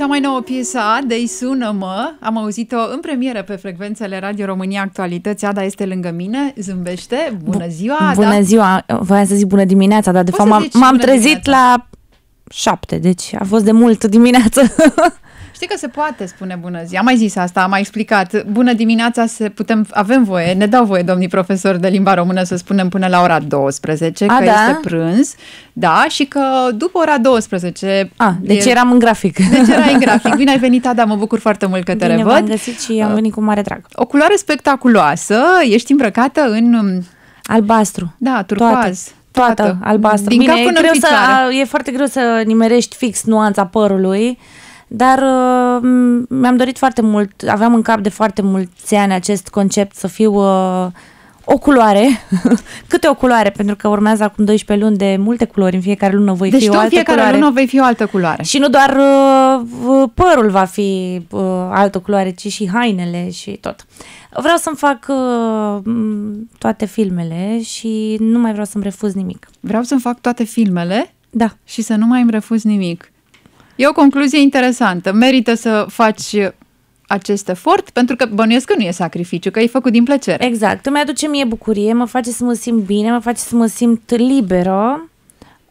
Cea mai nouă piesă Adei Sună-mă, am auzit-o în premieră pe frecvențele Radio România Actualități. Ada este lângă mine, zâmbește. Bună ziua, Ada! Bună ziua! Voiam să zic bună dimineața, dar de Poți fapt m-am trezit dimineața. la șapte, deci a fost de mult dimineață. Știi că se poate spune bună ziua. Am mai zis asta, am mai explicat. Bună dimineața, se putem, avem voie, ne dau voie, domnii profesori de limba română, să spunem până la ora 12, A, că da? este prânz. Da, și că după ora 12... A, deci e... eram în grafic. Deci era în grafic. Bine ai venit, Ada, mă bucur foarte mult că te Bine revăd. Bine găsit și am venit cu mare drag. O culoare spectaculoasă, ești îmbrăcată în... Um, albastru. Da, turcoaz. Toate. Toată, toată albastră. Din Bine, cap până e, greu să, a, e foarte greu să nimerești fix nuanța părului. Uh, dar uh, mi-am dorit foarte mult, aveam în cap de foarte mulți ani acest concept să fiu uh, o culoare, câte o culoare, pentru că urmează acum 12 luni de multe culori, în fiecare lună voi deci fi o altă fiecare culoare. lună vei fi o altă culoare. Și nu doar uh, părul va fi uh, altă culoare, ci și hainele și tot. Vreau să-mi fac uh, toate filmele și nu mai vreau să-mi refuz nimic. Vreau să-mi fac toate filmele? Da. Și să nu mai îmi refuz nimic. E o concluzie interesantă. Merită să faci acest efort? Pentru că bănuiesc că nu e sacrificiu, că e făcut din plăcere. Exact. Îmi aduce mie bucurie, mă face să mă simt bine, mă face să mă simt liberă.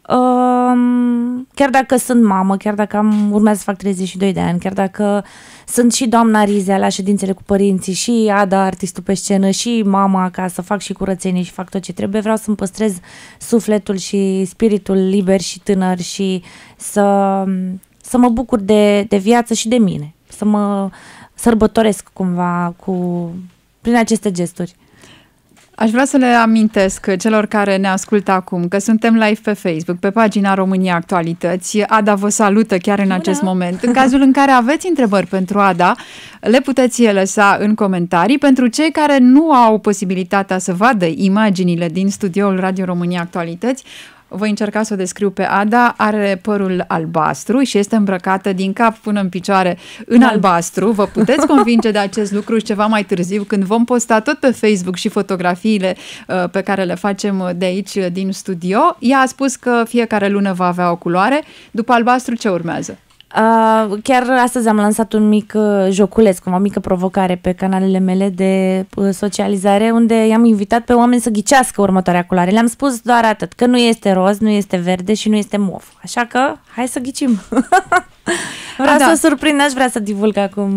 Um, chiar dacă sunt mamă, chiar dacă am urmează să fac 32 de ani, chiar dacă sunt și doamna Rizea la ședințele cu părinții și Ada, artistul pe scenă și mama acasă, fac și curățenie și fac tot ce trebuie, vreau să-mi păstrez sufletul și spiritul liber și tânăr și să să mă bucur de, de viață și de mine, să mă sărbătoresc cumva cu, prin aceste gesturi. Aș vrea să le amintesc celor care ne ascultă acum că suntem live pe Facebook, pe pagina România Actualități. Ada vă salută chiar în Bună. acest moment. În cazul în care aveți întrebări pentru Ada, le puteți lăsa în comentarii. Pentru cei care nu au posibilitatea să vadă imaginile din studioul Radio România Actualități, voi încerca să o descriu pe Ada, are părul albastru și este îmbrăcată din cap până în picioare în albastru. Vă puteți convinge de acest lucru și ceva mai târziu când vom posta tot pe Facebook și fotografiile uh, pe care le facem de aici din studio. Ea a spus că fiecare lună va avea o culoare. După albastru ce urmează? Uh, chiar astăzi am lansat un mic uh, joculeț, cum o mică provocare pe canalele mele de uh, socializare, unde i-am invitat pe oameni să ghicească următoarea culoare. Le-am spus doar atât, că nu este roz, nu este verde și nu este mov. Așa că, hai să ghicim! vreau da. să o surprind, n-aș vrea să divulg acum.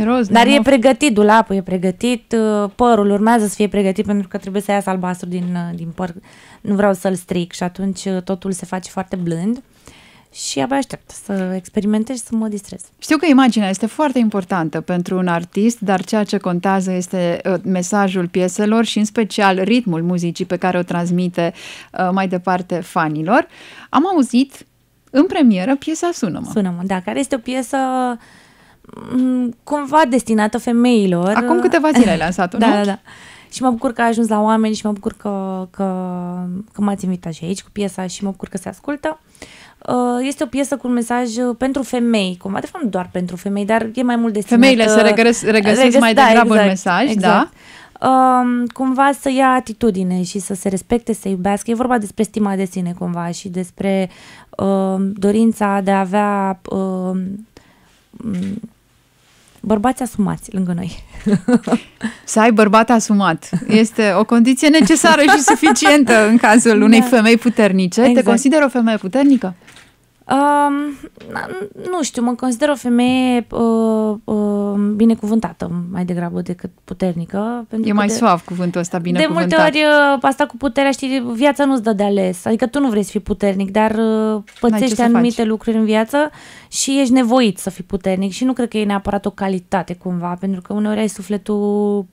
E roz, Dar e mov. pregătit, dulapul e pregătit, părul urmează să fie pregătit pentru că trebuie să iasă albastru din, din păr. Nu vreau să-l stric și atunci totul se face foarte blând și abia aștept să experimentez și să mă distrez. Știu că imaginea este foarte importantă pentru un artist, dar ceea ce contează este uh, mesajul pieselor și în special ritmul muzicii pe care o transmite uh, mai departe fanilor. Am auzit în premieră piesa Sună-mă. Sună-mă, da, care este o piesă mm, cumva destinată femeilor. Acum câteva zile ai lansat-o, da, nu? Da, da, da. Și mă bucur că a ajuns la oameni și mă bucur că, că, că m-ați invitat și aici cu piesa și mă bucur că se ascultă. Uh, Uh, este o piesă cu un mesaj uh, pentru femei, cumva, de fapt nu doar pentru femei, dar e mai mult destinat... Femeile se regăs- regăsesc regăs- mai da, degrabă exact, în mesaj, da? exact. da? Um, cumva să ia atitudine și să se respecte, să iubească. E vorba despre stima de sine, cumva, și despre um, dorința de a avea um, bărbați asumați lângă noi. Să ai bărbat asumat. Este o condiție necesară și suficientă în cazul da. unei da. femei puternice. Exact. Te consider o femeie puternică? Uh, nu știu, mă consider o femeie uh, uh, binecuvântată mai degrabă decât puternică. Pentru e mai de, suav cuvântul ăsta, binecuvântat. De multe ori uh, asta cu puterea, știi, viața nu-ți dă de ales. Adică tu nu vrei să fii puternic, dar uh, pățești anumite faci. lucruri în viață și ești nevoit să fii puternic și nu cred că e neapărat o calitate cumva, pentru că uneori ai sufletul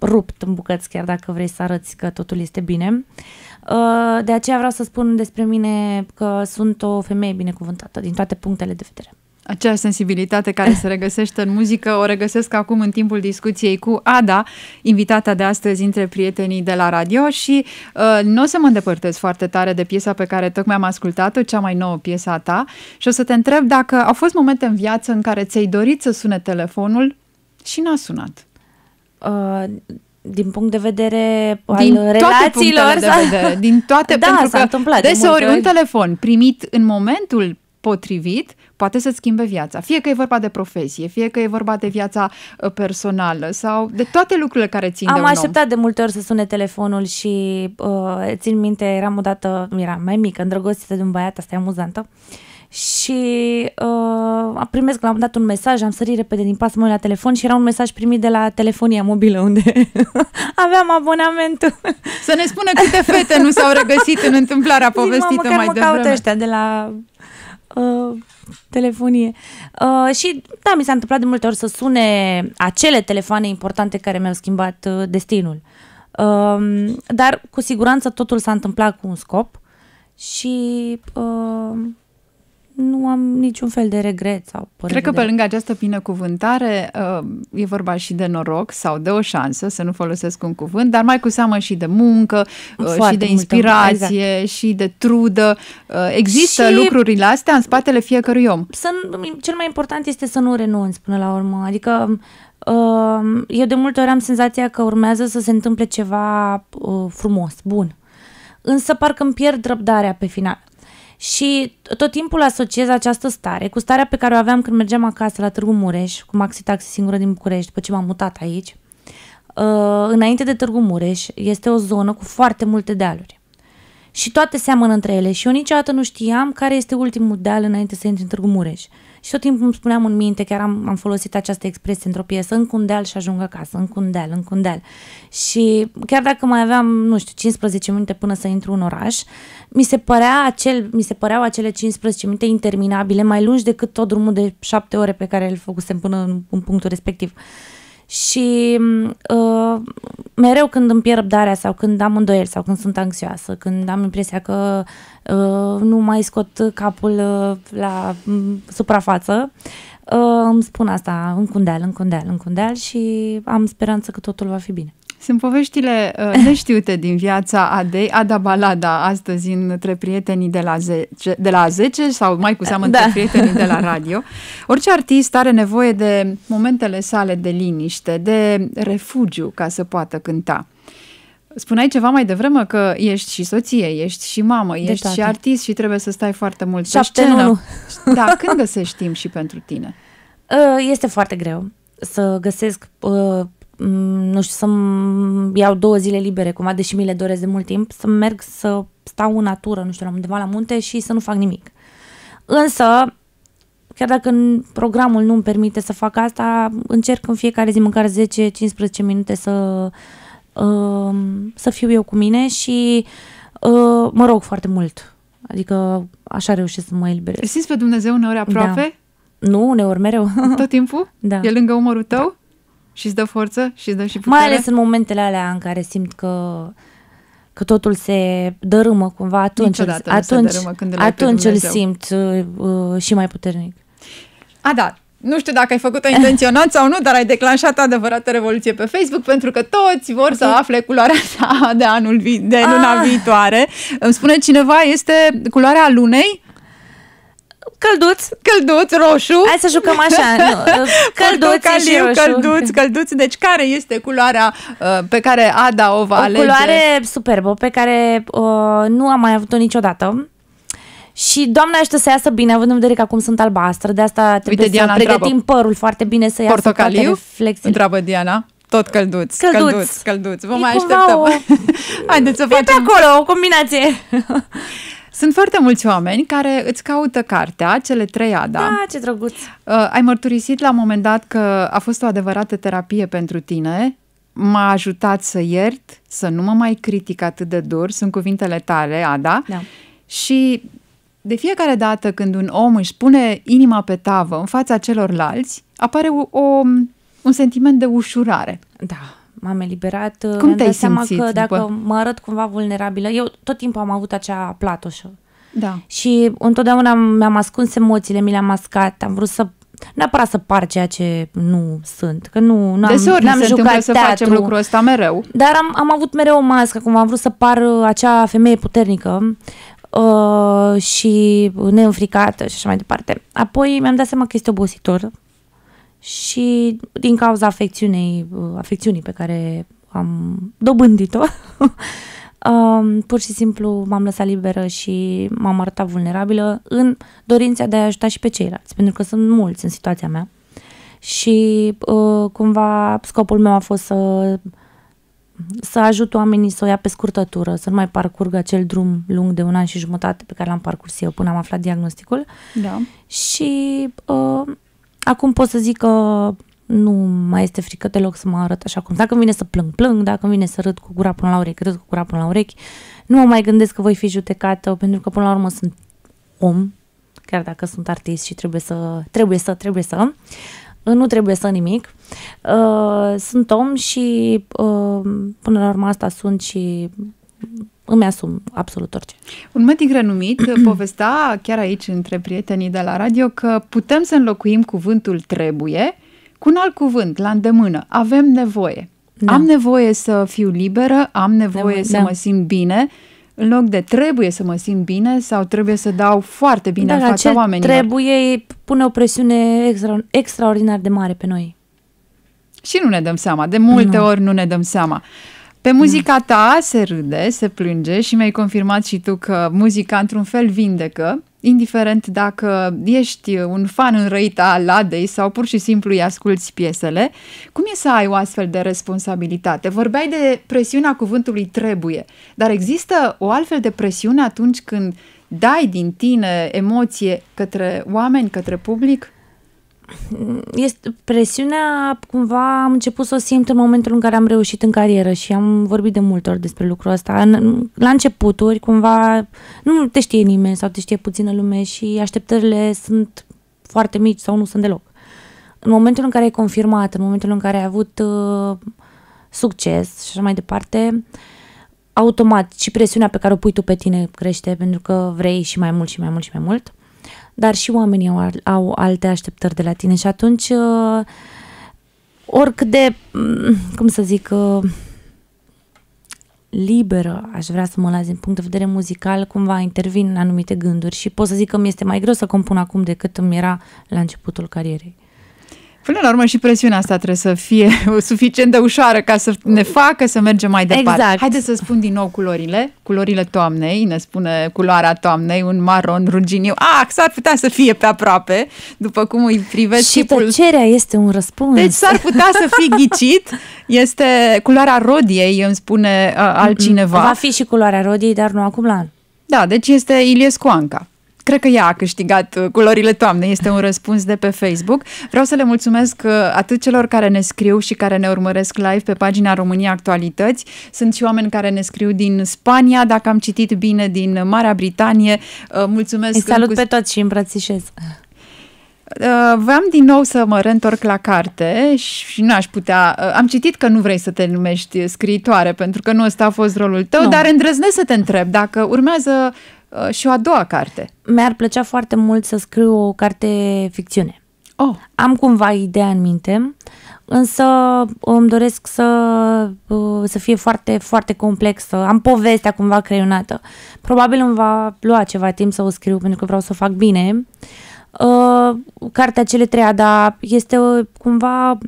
rupt în bucăți, chiar dacă vrei să arăți că totul este bine. Uh, Uh, de aceea vreau să spun despre mine că sunt o femeie binecuvântată din toate punctele de vedere. acea sensibilitate care se regăsește în muzică o regăsesc acum în timpul discuției cu Ada, invitata de astăzi între prietenii de la radio și uh, nu o să mă îndepărtez foarte tare de piesa pe care tocmai am ascultat-o, cea mai nouă piesa ta și o să te întreb dacă au fost momente în viață în care ți-ai dorit să sune telefonul și n-a sunat. Uh, din punct de vedere din al relațiilor. De vedere, din toate, da, pentru că întâmplat deseori un telefon primit în momentul potrivit poate să-ți schimbe viața. Fie că e vorba de profesie, fie că e vorba de viața uh, personală sau de toate lucrurile care țin Am de am așteptat om. de multe ori să sune telefonul și uh, țin minte, eram odată, era mai mică, îndrăgostită de un băiat, asta e amuzantă, și uh, uh, primesc la un dat un mesaj, am sărit repede din pas, mă la telefon și era un mesaj primit de la telefonia mobilă unde aveam abonamentul. Să ne spună câte fete nu s-au regăsit în întâmplarea povestită Zic, mă, mai mă devreme. caută ăștia de la uh, telefonie. Uh, și da, mi s-a întâmplat de multe ori să sune acele telefoane importante care mi-au schimbat uh, destinul. Uh, dar cu siguranță totul s-a întâmplat cu un scop și uh, nu am niciun fel de regret sau părere. Cred că de... pe lângă această binecuvântare uh, e vorba și de noroc sau de o șansă, să nu folosesc un cuvânt, dar mai cu seamă și de muncă uh, Foarte și de inspirație multă, exact. și de trudă. Uh, există și... lucrurile astea în spatele fiecărui om. Să, cel mai important este să nu renunți până la urmă. Adică eu de multe ori am senzația că urmează să se întâmple ceva frumos, bun. Însă parcă îmi pierd răbdarea pe final. Și tot timpul asociez această stare cu starea pe care o aveam când mergeam acasă la Târgu Mureș, cu Maxi Taxi singură din București, după ce m-am mutat aici. Uh, înainte de Târgu Mureș este o zonă cu foarte multe dealuri. Și toate seamănă între ele și eu niciodată nu știam care este ultimul deal înainte să intri în Târgu Mureș. Uh, și tot timpul îmi spuneam în minte, chiar am, am folosit această expresie într-o piesă, în cundeal și ajung acasă, în cundeal, în cundeal. Și chiar dacă mai aveam, nu știu, 15 minute până să intru în oraș, mi se, părea acel, mi se păreau acele 15 minute interminabile, mai lungi decât tot drumul de 7 ore pe care îl făcusem până în, în punctul respectiv. Uh, și uh, mereu când îmi pierd răbdarea sau când am îndoieli sau când sunt anxioasă, când am impresia că uh, nu mai scot capul uh, la m- mm, suprafață, uh, îmi spun asta în încundeal, în în și am speranță că totul va fi bine. Sunt poveștile uh, neștiute din viața Adei, Ada Balada, astăzi între prietenii de la zece, de la 10 sau mai cu seamă da. între prietenii de la radio. Orice artist are nevoie de momentele sale de liniște, de refugiu ca să poată cânta. Spuneai ceva mai devreme că ești și soție, ești și mamă, de ești tate. și artist și trebuie să stai foarte mult pe scenă. Nu. Da, când găsești timp și pentru tine? Uh, este foarte greu să găsesc uh, nu știu, să-mi iau două zile libere, cumva, deși mi le doresc de mult timp, să merg să stau în natură, nu știu, la undeva la munte și să nu fac nimic. Însă, chiar dacă programul nu îmi permite să fac asta, încerc în fiecare zi măcar 10-15 minute să, um, să fiu eu cu mine și uh, mă rog foarte mult. Adică așa reușesc să mă eliberez. Simți pe Dumnezeu uneori aproape? Da. Nu, uneori mereu. Tot timpul? Da. E lângă umărul tău? Da și îți dă forță și îți dă și putere. Mai ales în momentele alea în care simt că că totul se dărâmă cumva atunci îl, atunci, se când îl atunci îl simt uh, uh, și mai puternic. A, da, nu știu dacă ai făcut-o intenționat sau nu, dar ai declanșat o adevărată revoluție pe Facebook pentru că toți vor să afle culoarea ta de anul vi- de luna ah. viitoare. Îmi spune cineva, este culoarea lunei? Călduț, călduț, roșu. Hai să jucăm așa. Nu, uh, călduț și roșu. Călduț, călduț. Deci care este culoarea uh, pe care Ada o va o alege? O culoare superbă pe care uh, nu am mai avut-o niciodată. Și doamna aștept să iasă bine, având în vedere că acum sunt albastră, de asta trebuie Uite, Diana, să pregătim întreabă. părul foarte bine să iasă Portocaliu? Întreabă Diana. Tot călduț, călduț, călduț. călduț. Vă e mai așteptăm. O... Haideți să facem... E acolo, o combinație. Sunt foarte mulți oameni care îți caută cartea, cele trei ADA. Da, ce drăguț! Uh, ai mărturisit la un moment dat că a fost o adevărată terapie pentru tine. M-a ajutat să iert, să nu mă mai critic atât de dur. Sunt cuvintele tale, Ada. Da. Și de fiecare dată când un om își pune inima pe tavă în fața celorlalți, apare o, o, un sentiment de ușurare. Da m-am eliberat. Cum am te-ai seama că dacă după? mă arăt cumva vulnerabilă, eu tot timpul am avut acea platoșă. Da. Și întotdeauna mi-am ascuns emoțiile, mi le-am mascat, am vrut să neapărat să par ceea ce nu sunt, că nu, nu am, Deseori n-am se jucat să teatru, facem lucrul ăsta mereu. Dar am, am avut mereu o mască, cum am vrut să par uh, acea femeie puternică uh, și neînfricată și așa mai departe. Apoi mi-am dat seama că este obositor și din cauza afecțiunei, afecțiunii pe care am dobândit-o, um, pur și simplu m-am lăsat liberă și m-am arătat vulnerabilă în dorința de a ajuta și pe ceilalți, pentru că sunt mulți în situația mea și uh, cumva scopul meu a fost să, să ajut oamenii să o ia pe scurtătură, să nu mai parcurgă acel drum lung de un an și jumătate pe care l-am parcurs eu până am aflat diagnosticul. Da. Și uh, Acum pot să zic că nu mai este frică deloc să mă arăt așa cum. Dacă vine să plâng, plâng, dacă vine să râd cu gura până la urechi, râd cu gura până la urechi, nu mă mai gândesc că voi fi judecată, pentru că până la urmă sunt om, chiar dacă sunt artist și trebuie să, trebuie să, trebuie să, nu trebuie să nimic. Uh, sunt om și uh, până la urmă asta sunt și îmi asum absolut orice. Un medic renumit povestea chiar aici între prietenii de la radio că putem să înlocuim cuvântul trebuie cu un alt cuvânt la îndemână. Avem nevoie. Da. Am nevoie să fiu liberă, am nevoie, da. să mă simt bine, în loc de trebuie să mă simt bine sau trebuie să dau foarte bine da, în fața oamenilor. trebuie pune o presiune extra, extraordinar de mare pe noi. Și nu ne dăm seama, de multe nu. ori nu ne dăm seama. Pe muzica ta se râde, se plânge și mi-ai confirmat și tu că muzica într-un fel vindecă, indiferent dacă ești un fan înrăit al Ladei sau pur și simplu îi asculți piesele. Cum e să ai o astfel de responsabilitate? Vorbeai de presiunea cuvântului trebuie, dar există o altfel de presiune atunci când dai din tine emoție către oameni, către public? este, presiunea cumva am început să o simt în momentul în care am reușit în carieră și am vorbit de multe ori despre lucrul ăsta. În, la începuturi cumva nu te știe nimeni sau te știe puțină lume și așteptările sunt foarte mici sau nu sunt deloc. În momentul în care ai confirmat, în momentul în care ai avut uh, succes și așa mai departe, automat și presiunea pe care o pui tu pe tine crește pentru că vrei și mai mult și mai mult și mai mult dar și oamenii au, au alte așteptări de la tine și atunci uh, oricât de, mm, cum să zic, uh, liberă, aș vrea să mă las din punct de vedere muzical, cumva intervin în anumite gânduri și pot să zic că mi este mai greu să compun acum decât îmi era la începutul carierei. Până la urmă și presiunea asta trebuie să fie suficient de ușoară ca să ne facă să mergem mai departe. Exact. Haideți să spun din nou culorile. Culorile toamnei, ne spune culoarea toamnei, un maron ruginiu. Ah, s-ar putea să fie pe aproape, după cum îi privesc Și tipul... tăcerea este un răspuns. Deci s-ar putea să fi ghicit. Este culoarea rodiei, îmi spune uh, altcineva. Va fi și culoarea rodiei, dar nu acum la an. Da, deci este Iliescu Anca. Cred că ea a câștigat uh, culorile toamne, este un răspuns de pe Facebook. Vreau să le mulțumesc uh, atât celor care ne scriu și care ne urmăresc live pe pagina România Actualități. Sunt și oameni care ne scriu din Spania, dacă am citit bine, din Marea Britanie. Uh, mulțumesc! Îi salut cu... pe toți și îmbrățișez! Vreau din nou să mă reîntorc la carte și nu aș putea... Am citit că nu vrei să te numești scriitoare, pentru că nu ăsta a fost rolul tău, nu. dar îndrăznesc să te întreb dacă urmează Uh, și o a doua carte. Mi-ar plăcea foarte mult să scriu o carte ficțiune. Oh. Am cumva ideea în minte, însă îmi doresc să, uh, să fie foarte, foarte complexă. Am povestea cumva creionată. Probabil îmi va lua ceva timp să o scriu, pentru că vreau să o fac bine. Uh, cartea Cele Treia, dar este cumva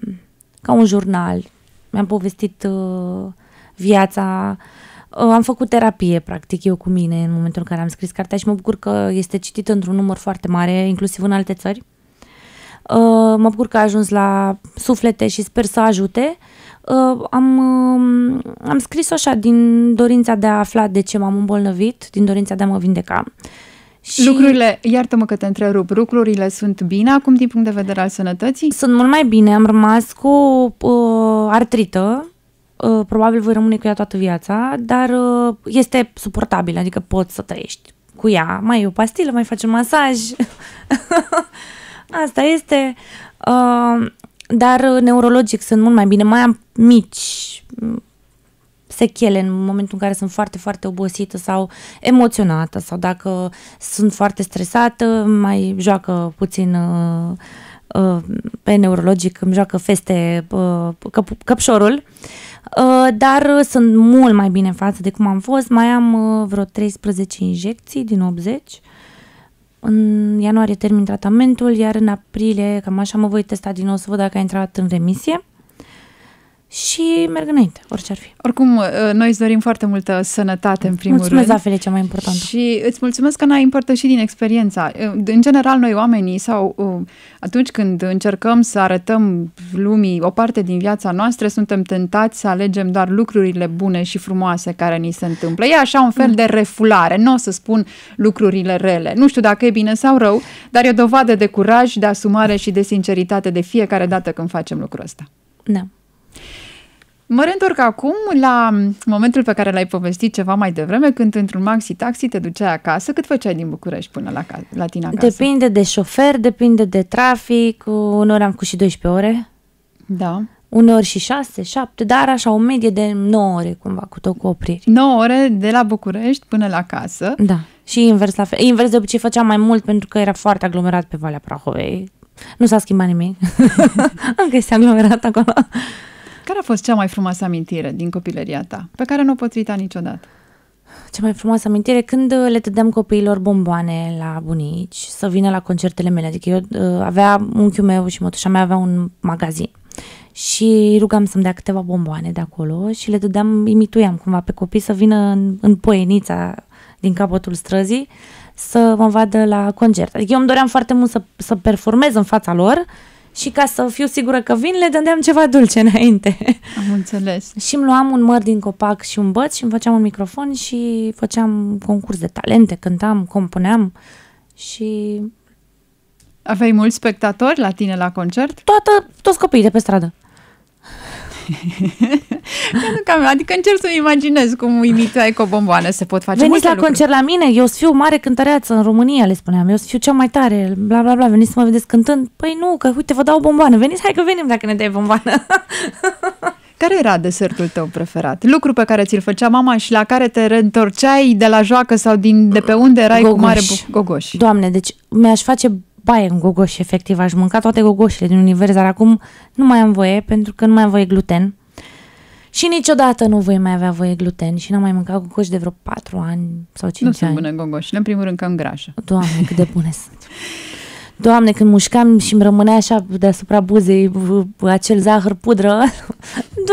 ca un jurnal. Mi-am povestit viața Uh, am făcut terapie, practic, eu cu mine în momentul în care am scris cartea și mă bucur că este citită într-un număr foarte mare, inclusiv în alte țări. Uh, mă bucur că a ajuns la suflete și sper să ajute. Uh, am, am scris-o așa din dorința de a afla de ce m-am îmbolnăvit, din dorința de a mă vindeca. Și... Lucrurile, iartă-mă că te întrerup, lucrurile sunt bine acum din punct de vedere al sănătății? Sunt mult mai bine, am rămas cu uh, artrită, Uh, probabil voi rămâne cu ea toată viața, dar uh, este suportabil, adică poți să trăiești cu ea. Mai e o pastilă, mai faci un masaj. Asta este. Uh, dar neurologic sunt mult mai bine, mai am mici mm, sechele în momentul în care sunt foarte, foarte obosită sau emoționată sau dacă sunt foarte stresată, mai joacă puțin pe neurologic, îmi joacă feste căpșorul. Cup- Uh, dar uh, sunt mult mai bine față de cum am fost. Mai am uh, vreo 13 injecții din 80. În ianuarie termin tratamentul, iar în aprilie, cam așa, mă voi testa din nou să văd dacă a intrat în remisie și merg înainte, orice ar fi. Oricum, uh, noi îți dorim foarte multă sănătate, în primul mulțumesc, rând. Mulțumesc, cea mai importantă. Și îți mulțumesc că n ai împărtășit din experiența. Uh, în general, noi oamenii, sau uh, atunci când încercăm să arătăm lumii o parte din viața noastră, suntem tentați să alegem doar lucrurile bune și frumoase care ni se întâmplă. E așa un fel de refulare. Nu o să spun lucrurile rele. Nu știu dacă e bine sau rău, dar e o dovadă de curaj, de asumare și de sinceritate de fiecare dată când facem lucrul ăsta. Da. Mă reîntorc acum la momentul pe care l-ai povestit ceva mai devreme, când într-un maxi-taxi te duceai acasă. Cât făceai din București până la, la tine acasă? Depinde de șofer, depinde de trafic. Uneori am cu și 12 ore. Da. Uneori și 6, 7, dar așa o medie de 9 ore cumva, cu tot cu opriri. 9 ore de la București până la casă. Da. Și invers la fel. Invers de obicei făceam mai mult pentru că era foarte aglomerat pe Valea Prahovei. Nu s-a schimbat nimic. Încă este aglomerat acolo. Care a fost cea mai frumoasă amintire din copilăria ta, pe care nu o poți uita niciodată? Cea mai frumoasă amintire când uh, le dădeam copiilor bomboane la bunici să vină la concertele mele. Adică eu uh, avea unchiul meu și mătușa mea avea un magazin și rugam să-mi dea câteva bomboane de acolo și le dădeam, imituiam cumva pe copii să vină în, în poenița din capătul străzii să mă vadă la concert. Adică eu îmi doream foarte mult să, să performez în fața lor și ca să fiu sigură că vin, le dădeam ceva dulce înainte. Am înțeles. și îmi luam un măr din copac și un băț și îmi făceam un microfon și făceam concurs de talente, cântam, compuneam și... Aveai mulți spectatori la tine la concert? Toată, toți copiii de pe stradă. pentru că, adică încerc să-mi imaginez cum uimită cu o bomboană se pot face Veniți la lucruri. concert la mine, eu să fiu mare cântăreață în România, le spuneam, eu să fiu cea mai tare, bla bla bla, veniți să mă vedeți cântând. Păi nu, că uite, vă dau bomboană, veniți, hai că venim dacă ne dai bomboană. Care era desertul tău preferat? Lucru pe care ți-l făcea mama și la care te reîntorceai de la joacă sau din, de pe unde erai gogoși. cu mare bu- Doamne, deci mi-aș face baie în gogoși, efectiv, aș mânca toate gogoșile din univers, dar acum nu mai am voie pentru că nu mai am voie gluten. Și niciodată nu voi mai avea voie gluten și n-am mai mâncat gogoși de vreo 4 ani sau 5 nu ani. Nu sunt bună gogoșile, în primul rând că am grașă. Doamne, cât de bune sunt. Doamne, când mușcam și îmi rămânea așa deasupra buzei acel zahăr pudră,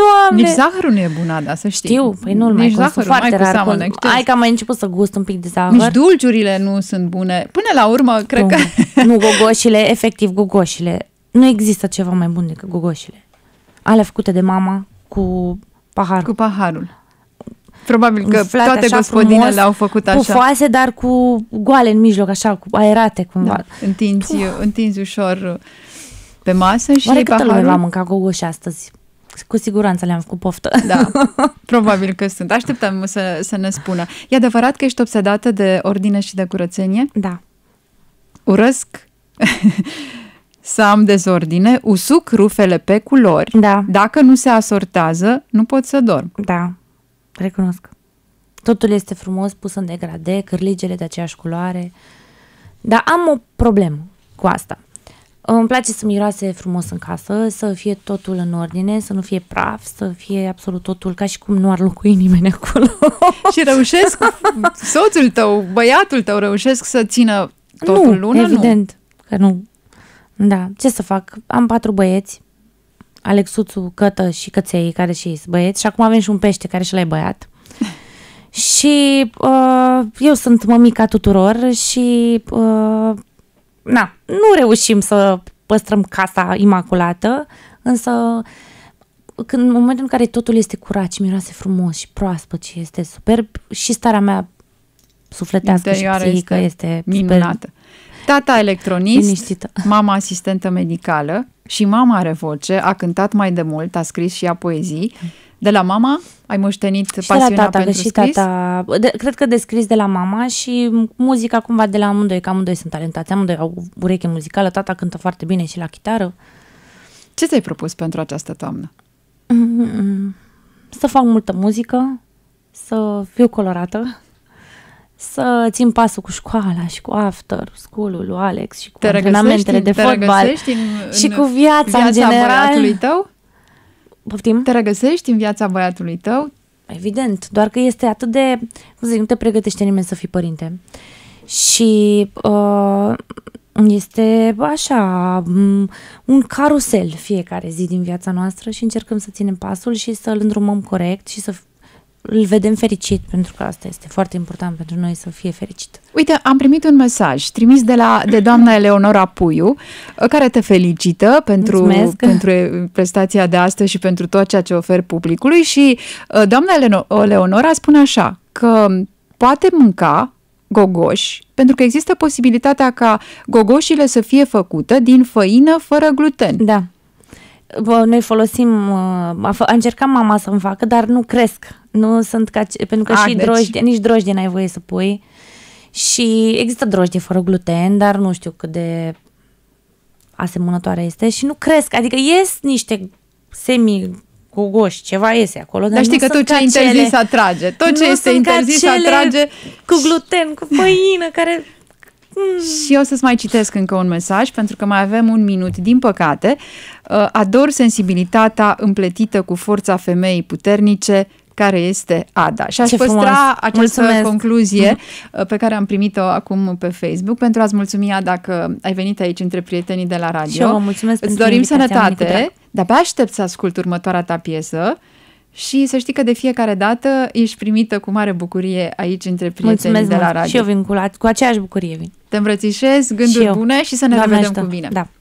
Doamne! Nici zahărul nu e bun, da, să știi. Știu, păi nu-l mai Nici consum zahărul, foarte mai rar. Cu că am mai început să gust un pic de zahăr. Nici dulciurile nu sunt bune. Până la urmă, cred Bun. că... Nu, gogoșile, efectiv gogoșile. Nu există ceva mai bun decât gogoșile. Ale făcute de mama cu paharul. Cu paharul. Probabil că toate gospodinele l-au făcut așa. Pufoase, dar cu goale în mijloc, așa, cu aerate cumva. Da, întinzi, Puh. întinzi ușor pe masă și Oare câtă lume va mânca gogoși astăzi? Cu siguranță le-am făcut poftă. Da, probabil că sunt. Așteptăm să, să ne spună. E adevărat că ești obsedată de ordine și de curățenie? Da. Urăsc să am dezordine, usuc rufele pe culori. Da. Dacă nu se asortează, nu pot să dorm. Da. Recunosc. Totul este frumos pus în degrade, cârligele de aceeași culoare. Dar am o problemă cu asta. Îmi place să miroase frumos în casă, să fie totul în ordine, să nu fie praf, să fie absolut totul ca și cum nu ar locui nimeni acolo. și reușesc, soțul tău, băiatul tău reușesc să țină totul nu, lună? evident nu? că nu. Da, ce să fac? Am patru băieți, Alexuțu, Cătă și Căței, care și ei băieți. Și acum avem și un pește care și l-ai băiat. și uh, eu sunt mămica tuturor și uh, na, nu reușim să păstrăm casa imaculată, însă când, în momentul în care totul este curat și miroase frumos și proaspăt și este superb și starea mea sufletească Interioară și psihică este, este minunată. Super Tata electronist, liniștită. mama asistentă medicală, și mama are voce, a cântat mai de mult, a scris și a poezii. De la mama ai moștenit și pasiunea la tata, pentru și scris? Tata, de, cred că descris de la mama și muzica cumva de la amândoi, că amândoi sunt talentați, amândoi au ureche muzicală, tata cântă foarte bine și la chitară. Ce ți-ai propus pentru această toamnă? mm hmm Să fac multă muzică, să fiu colorată să țin pasul cu școala și cu after school-ul lui Alex și cu te antrenamentele de te fotbal în, în și cu viața, viața în general. băiatului tău? Poftim? Te regăsești în viața băiatului tău? Evident, doar că este atât de, cum zic, nu te pregătește nimeni să fii părinte. Și uh, este așa, un carusel fiecare zi din viața noastră și încercăm să ținem pasul și să-l îndrumăm corect și să îl vedem fericit, pentru că asta este foarte important pentru noi să fie fericit. Uite, am primit un mesaj trimis de la de doamna Eleonora Puiu, care te felicită pentru, Mulțumesc. pentru prestația de astăzi și pentru tot ceea ce oferi publicului și uh, doamna Eleonora spune așa, că poate mânca gogoși, pentru că există posibilitatea ca gogoșile să fie făcute din făină fără gluten. Da noi folosim, uh, a, fă, a încercat mama să-mi facă, dar nu cresc. Nu sunt ca, pentru că a, și deci. drojdie, nici drojdie n-ai voie să pui. Și există drojdie fără gluten, dar nu știu cât de asemănătoare este și nu cresc. Adică ies niște semi gogoși, ceva iese acolo. Dar, dar știi că tot ce interzis atrage. Tot ce este interzis atrage. Cu gluten, cu făină, care și o să-ți mai citesc încă un mesaj, pentru că mai avem un minut, din păcate. Uh, ador sensibilitatea împletită cu forța femeii puternice, care este Ada. Și aș Ce păstra frumos. această Mulțumesc. concluzie mhm. uh, pe care am primit-o acum pe Facebook pentru a-ți mulțumi, Ada, că ai venit aici între prietenii de la radio. Și eu vă mulțumesc Îți dorim sănătate, dar pe aștept să ascult următoarea ta piesă și să știi că de fiecare dată ești primită cu mare bucurie aici între prietenii mulțumesc de la radio. Mulțumesc și eu vin cu, la, cu aceeași bucurie vin. Te îmbrățișez, gânduri și bune și să ne revedem cu bine. Da.